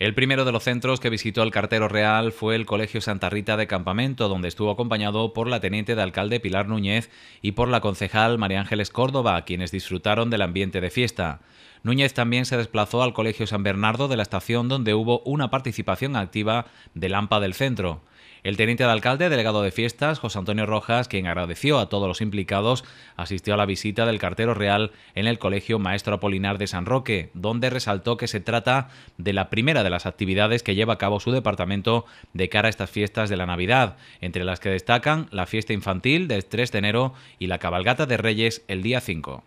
El primero de los centros que visitó el cartero real fue el Colegio Santa Rita de Campamento, donde estuvo acompañado por la teniente de alcalde Pilar Núñez y por la concejal María Ángeles Córdoba, quienes disfrutaron del ambiente de fiesta. Núñez también se desplazó al Colegio San Bernardo de la estación donde hubo una participación activa de Lampa del centro. El teniente de alcalde, delegado de fiestas, José Antonio Rojas, quien agradeció a todos los implicados, asistió a la visita del cartero real en el Colegio Maestro Apolinar de San Roque, donde resaltó que se trata de la primera de las actividades que lleva a cabo su departamento de cara a estas fiestas de la Navidad, entre las que destacan la fiesta infantil del 3 de enero y la cabalgata de Reyes el día 5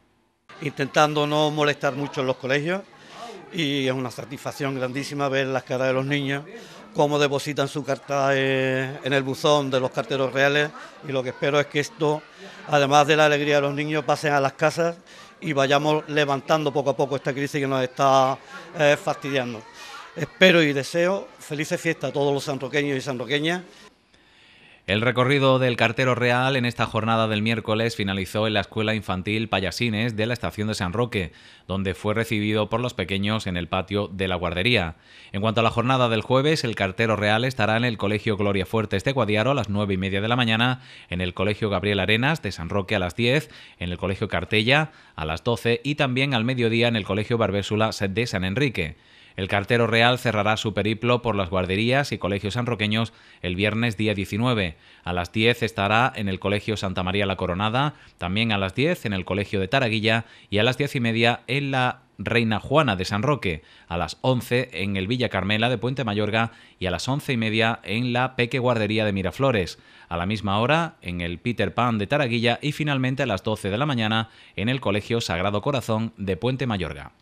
intentando no molestar mucho en los colegios y es una satisfacción grandísima ver las caras de los niños, cómo depositan su carta eh, en el buzón de los carteros reales y lo que espero es que esto, además de la alegría de los niños, pasen a las casas y vayamos levantando poco a poco esta crisis que nos está eh, fastidiando. Espero y deseo felices fiestas a todos los sanroqueños y sanroqueñas. El recorrido del cartero real en esta jornada del miércoles finalizó en la Escuela Infantil Payasines de la Estación de San Roque, donde fue recibido por los pequeños en el patio de la guardería. En cuanto a la jornada del jueves, el cartero real estará en el Colegio Gloria Fuertes de Guadiaro a las 9 y media de la mañana, en el Colegio Gabriel Arenas de San Roque a las 10, en el Colegio Cartella a las 12 y también al mediodía en el Colegio Barbésula de San Enrique. El cartero real cerrará su periplo por las guarderías y colegios sanroqueños el viernes día 19. A las 10 estará en el Colegio Santa María la Coronada, también a las 10 en el Colegio de Taraguilla y a las 10 y media en la Reina Juana de San Roque, a las 11 en el Villa Carmela de Puente Mayorga y a las 11 y media en la Peque Guardería de Miraflores, a la misma hora en el Peter Pan de Taraguilla y finalmente a las 12 de la mañana en el Colegio Sagrado Corazón de Puente Mayorga.